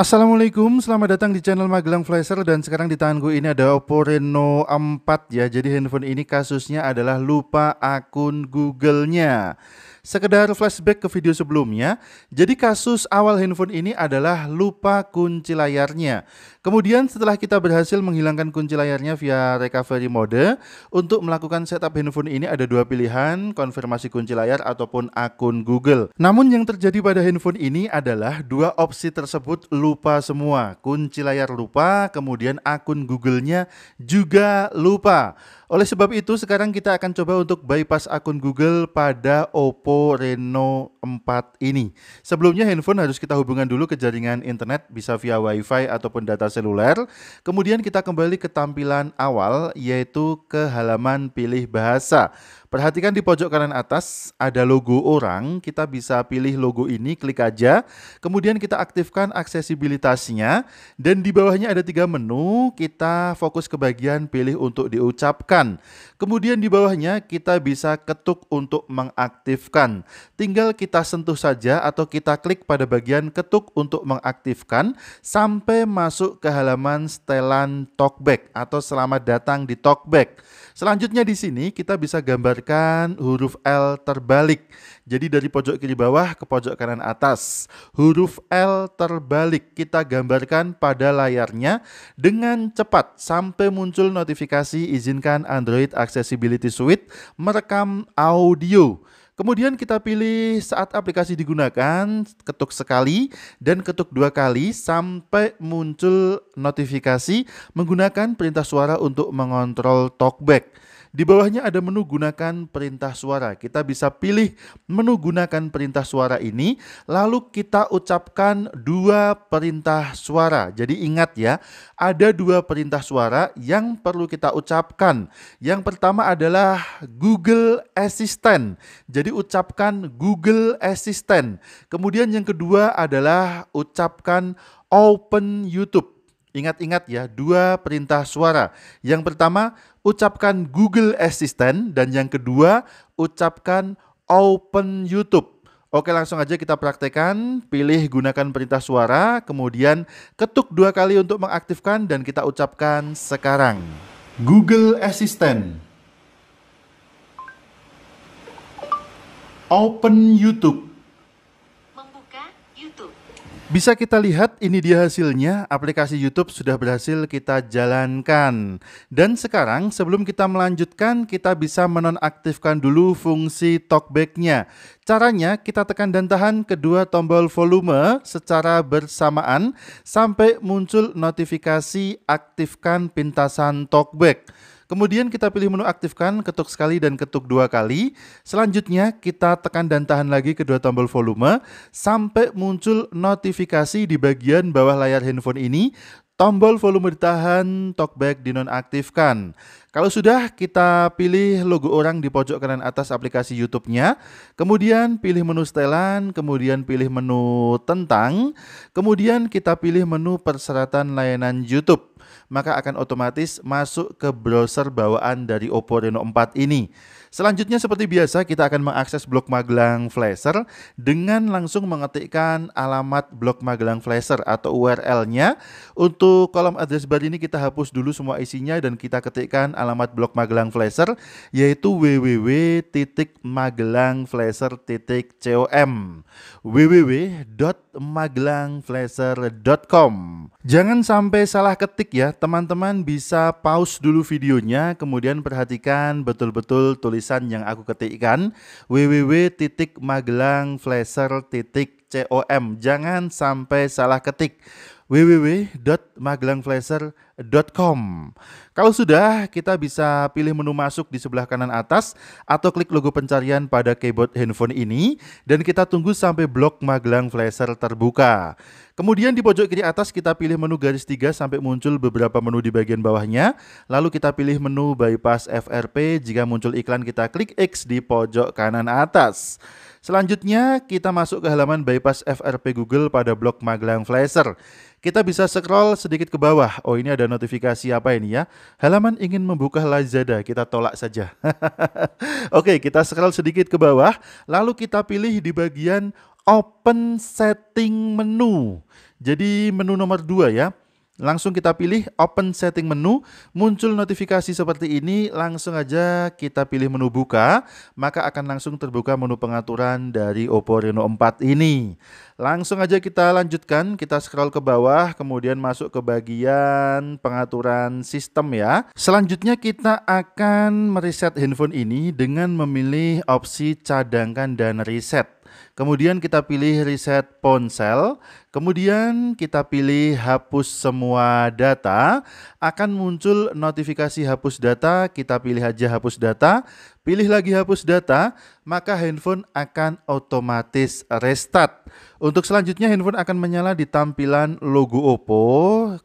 Assalamualaikum, selamat datang di channel Magelang Flasher dan sekarang di tangan gue ini ada Oppo Reno 4 ya. Jadi handphone ini kasusnya adalah lupa akun Google-nya. Sekedar flashback ke video sebelumnya, jadi kasus awal handphone ini adalah lupa kunci layarnya. Kemudian setelah kita berhasil menghilangkan kunci layarnya via recovery mode, untuk melakukan setup handphone ini ada dua pilihan, konfirmasi kunci layar ataupun akun Google. Namun yang terjadi pada handphone ini adalah dua opsi tersebut lupa lupa semua. Kunci layar lupa, kemudian akun Google-nya juga lupa. Oleh sebab itu sekarang kita akan coba untuk bypass akun Google pada Oppo Reno 4 ini. Sebelumnya handphone harus kita hubungkan dulu ke jaringan internet bisa via WiFi ataupun data seluler. Kemudian kita kembali ke tampilan awal yaitu ke halaman pilih bahasa. Perhatikan di pojok kanan atas ada logo orang, kita bisa pilih logo ini, klik aja. Kemudian kita aktifkan aksesibilitasnya dan di bawahnya ada tiga menu, kita fokus ke bagian pilih untuk diucapkan. Kemudian di bawahnya kita bisa ketuk untuk mengaktifkan. Tinggal kita sentuh saja atau kita klik pada bagian ketuk untuk mengaktifkan sampai masuk ke halaman setelan talkback atau selamat datang di talkback. Selanjutnya di sini kita bisa gambar menggambarkan huruf L terbalik. Jadi dari pojok kiri bawah ke pojok kanan atas. Huruf L terbalik kita gambarkan pada layarnya dengan cepat sampai muncul notifikasi izinkan Android Accessibility Suite merekam audio. Kemudian kita pilih saat aplikasi digunakan, ketuk sekali dan ketuk dua kali sampai muncul notifikasi menggunakan perintah suara untuk mengontrol talkback. Di bawahnya ada menu gunakan perintah suara. Kita bisa pilih menu gunakan perintah suara ini, lalu kita ucapkan dua perintah suara. Jadi ingat ya, ada dua perintah suara yang perlu kita ucapkan. Yang pertama adalah Google Assistant. Jadi ucapkan Google Assistant. Kemudian yang kedua adalah ucapkan open YouTube. Ingat-ingat ya, dua perintah suara. Yang pertama, ucapkan Google Assistant dan yang kedua, ucapkan open YouTube. Oke, langsung aja kita praktekkan. Pilih gunakan perintah suara, kemudian ketuk dua kali untuk mengaktifkan dan kita ucapkan sekarang. Google Assistant. Open YouTube. Bisa kita lihat ini dia hasilnya, aplikasi YouTube sudah berhasil kita jalankan. Dan sekarang sebelum kita melanjutkan, kita bisa menonaktifkan dulu fungsi talkback-nya. Caranya kita tekan dan tahan kedua tombol volume secara bersamaan sampai muncul notifikasi aktifkan pintasan talkback. Kemudian kita pilih menu aktifkan, ketuk sekali dan ketuk dua kali. Selanjutnya kita tekan dan tahan lagi kedua tombol volume sampai muncul notifikasi di bagian bawah layar handphone ini. Tombol volume ditahan, talkback dinonaktifkan. Kalau sudah, kita pilih logo orang di pojok kanan atas aplikasi YouTube-nya. Kemudian pilih menu setelan, kemudian pilih menu tentang, kemudian kita pilih menu persyaratan layanan YouTube maka akan otomatis masuk ke browser bawaan dari Oppo Reno 4 ini. Selanjutnya seperti biasa kita akan mengakses blok Magelang Flasher dengan langsung mengetikkan alamat blok Magelang Flasher atau URL-nya. Untuk kolom address bar ini kita hapus dulu semua isinya dan kita ketikkan alamat blok Magelang Flasher yaitu www.magelangflasher.com www.magelangflasher.com Jangan sampai salah ketik ya teman-teman bisa pause dulu videonya, kemudian perhatikan betul-betul tulisan yang aku ketikkan www.magelangflasher.com. Jangan sampai salah ketik www.magelangflasher.com. Kalau sudah, kita bisa pilih menu masuk di sebelah kanan atas atau klik logo pencarian pada keyboard handphone ini dan kita tunggu sampai blok Magelang Flasher terbuka. Kemudian di pojok kiri atas kita pilih menu garis 3 sampai muncul beberapa menu di bagian bawahnya. Lalu kita pilih menu bypass FRP. Jika muncul iklan kita klik X di pojok kanan atas. Selanjutnya, kita masuk ke halaman bypass FRP Google pada blog Magelang Flasher. Kita bisa scroll sedikit ke bawah. Oh, ini ada notifikasi apa ini ya? Halaman ingin membuka Lazada, kita tolak saja. Oke, kita scroll sedikit ke bawah, lalu kita pilih di bagian Open Setting Menu. Jadi menu nomor 2 ya. Langsung kita pilih open setting menu, muncul notifikasi seperti ini, langsung aja kita pilih menu buka, maka akan langsung terbuka menu pengaturan dari Oppo Reno 4 ini. Langsung aja kita lanjutkan, kita scroll ke bawah, kemudian masuk ke bagian pengaturan sistem ya. Selanjutnya kita akan mereset handphone ini dengan memilih opsi cadangkan dan reset. Kemudian kita pilih reset ponsel, Kemudian kita pilih hapus semua data, akan muncul notifikasi hapus data, kita pilih aja hapus data, pilih lagi hapus data, maka handphone akan otomatis restart. Untuk selanjutnya handphone akan menyala di tampilan logo Oppo,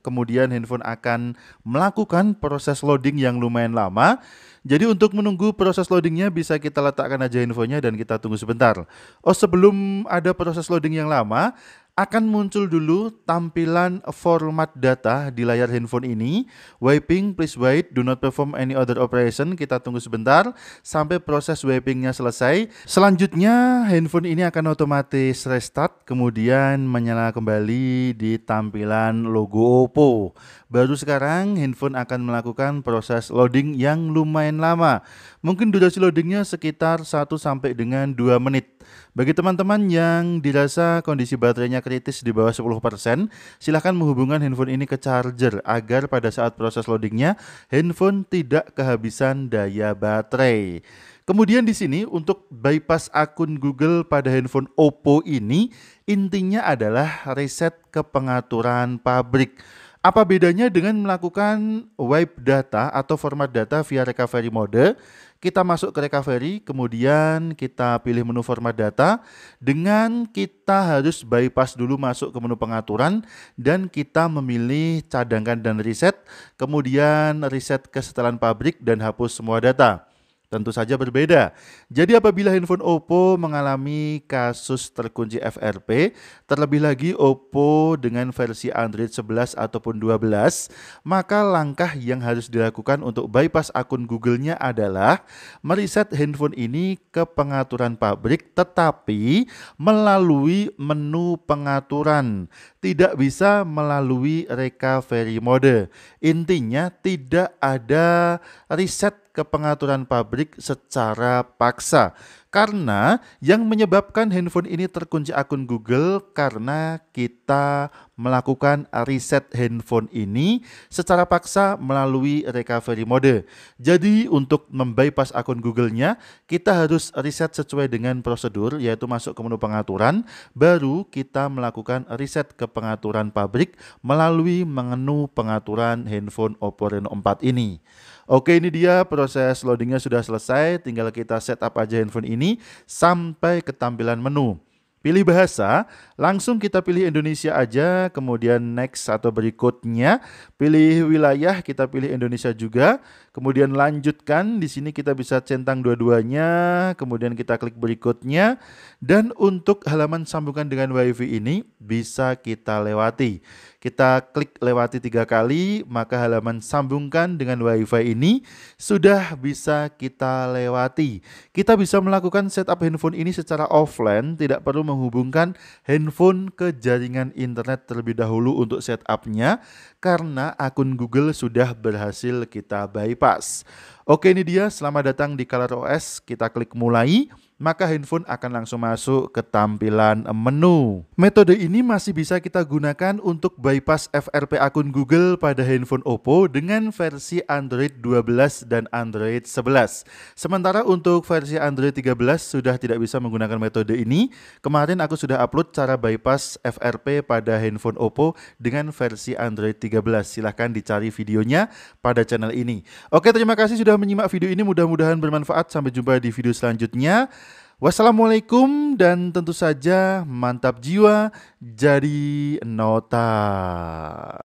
kemudian handphone akan melakukan proses loading yang lumayan lama. Jadi untuk menunggu proses loadingnya bisa kita letakkan aja infonya dan kita tunggu sebentar. Oh sebelum ada proses loading yang lama, akan muncul dulu tampilan format data di layar handphone ini. Wiping, please wait, do not perform any other operation. Kita tunggu sebentar sampai proses wipingnya selesai. Selanjutnya, handphone ini akan otomatis restart, kemudian menyala kembali di tampilan logo Oppo. Baru sekarang, handphone akan melakukan proses loading yang lumayan lama. Mungkin durasi loadingnya sekitar 1 sampai dengan 2 menit. Bagi teman-teman yang dirasa kondisi baterainya kritis di bawah 10%, silahkan menghubungkan handphone ini ke charger agar pada saat proses loadingnya, handphone tidak kehabisan daya baterai. Kemudian di sini untuk bypass akun Google pada handphone Oppo ini intinya adalah reset ke pengaturan pabrik. Apa bedanya dengan melakukan wipe data atau format data via recovery mode? Kita masuk ke recovery, kemudian kita pilih menu format data dengan kita harus bypass dulu masuk ke menu pengaturan dan kita memilih cadangkan dan reset, kemudian reset ke setelan pabrik dan hapus semua data tentu saja berbeda. Jadi apabila handphone Oppo mengalami kasus terkunci FRP, terlebih lagi Oppo dengan versi Android 11 ataupun 12, maka langkah yang harus dilakukan untuk bypass akun Google-nya adalah meriset handphone ini ke pengaturan pabrik tetapi melalui menu pengaturan, tidak bisa melalui recovery mode. Intinya tidak ada reset ke pengaturan pabrik secara paksa. Karena yang menyebabkan handphone ini terkunci akun Google karena kita melakukan reset handphone ini secara paksa melalui recovery mode. Jadi untuk membypass akun Google-nya, kita harus reset sesuai dengan prosedur yaitu masuk ke menu pengaturan, baru kita melakukan reset ke pengaturan pabrik melalui menu pengaturan handphone Oppo Reno 4 ini. Oke ini dia proses loadingnya sudah selesai, tinggal kita setup aja handphone ini sampai ke tampilan menu. Pilih bahasa, langsung kita pilih Indonesia aja, kemudian next atau berikutnya, pilih wilayah, kita pilih Indonesia juga, kemudian lanjutkan, di sini kita bisa centang dua-duanya, kemudian kita klik berikutnya, dan untuk halaman sambungan dengan WiFi ini bisa kita lewati. Kita klik lewati tiga kali, maka halaman sambungkan dengan WiFi ini sudah bisa kita lewati. Kita bisa melakukan setup handphone ini secara offline, tidak perlu menghubungkan handphone ke jaringan internet terlebih dahulu untuk setupnya, karena akun Google sudah berhasil kita bypass. Oke ini dia, selamat datang di color os kita klik mulai maka handphone akan langsung masuk ke tampilan menu. Metode ini masih bisa kita gunakan untuk bypass FRP akun Google pada handphone Oppo dengan versi Android 12 dan Android 11. Sementara untuk versi Android 13 sudah tidak bisa menggunakan metode ini. Kemarin aku sudah upload cara bypass FRP pada handphone Oppo dengan versi Android 13. Silahkan dicari videonya pada channel ini. Oke, terima kasih sudah menyimak video ini. Mudah-mudahan bermanfaat. Sampai jumpa di video selanjutnya. Wassalamualaikum dan tentu saja mantap jiwa jadi nota.